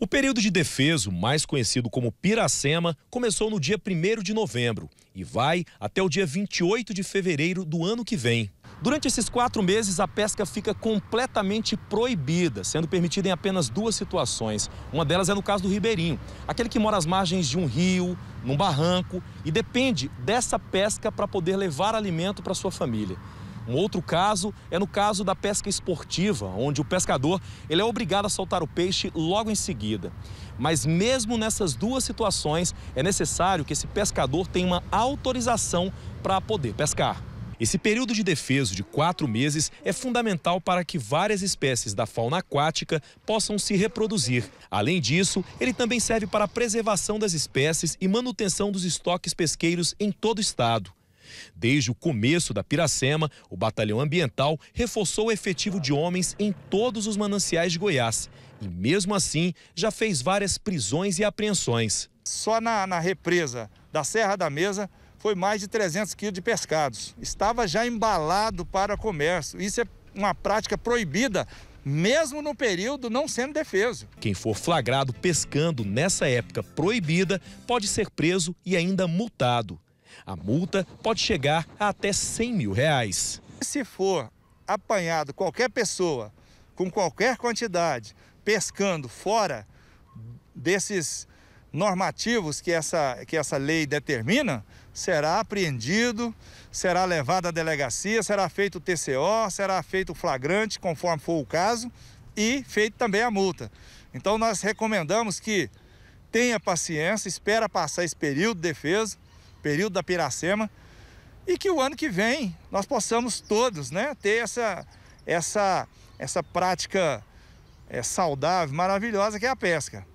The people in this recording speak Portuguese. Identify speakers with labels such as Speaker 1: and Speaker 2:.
Speaker 1: O período de defeso, mais conhecido como Piracema, começou no dia 1 de novembro e vai até o dia 28 de fevereiro do ano que vem. Durante esses quatro meses, a pesca fica completamente proibida, sendo permitida em apenas duas situações. Uma delas é no caso do ribeirinho, aquele que mora às margens de um rio, num barranco e depende dessa pesca para poder levar alimento para sua família. Um outro caso é no caso da pesca esportiva, onde o pescador ele é obrigado a soltar o peixe logo em seguida. Mas mesmo nessas duas situações, é necessário que esse pescador tenha uma autorização para poder pescar. Esse período de defeso de quatro meses é fundamental para que várias espécies da fauna aquática possam se reproduzir. Além disso, ele também serve para a preservação das espécies e manutenção dos estoques pesqueiros em todo o estado. Desde o começo da Piracema, o Batalhão Ambiental reforçou o efetivo de homens em todos os mananciais de Goiás e, mesmo assim, já fez várias prisões e apreensões. Só na, na represa da Serra da Mesa
Speaker 2: foi mais de 300 quilos de pescados. Estava já embalado para comércio. Isso
Speaker 1: é uma prática proibida mesmo no período não sendo defeso. Quem for flagrado pescando nessa época proibida pode ser preso e ainda multado. A multa pode chegar a até 100 mil reais. Se for
Speaker 2: apanhado qualquer pessoa com qualquer quantidade pescando fora desses normativos que essa, que essa lei determina, será apreendido, será levado à delegacia, será feito o TCO, será feito o flagrante, conforme for o caso, e feito também a multa. Então nós recomendamos que tenha paciência, espera passar esse período de defesa, período da Piracema, e que o ano que vem nós possamos todos né, ter essa, essa, essa prática é, saudável, maravilhosa que é a pesca.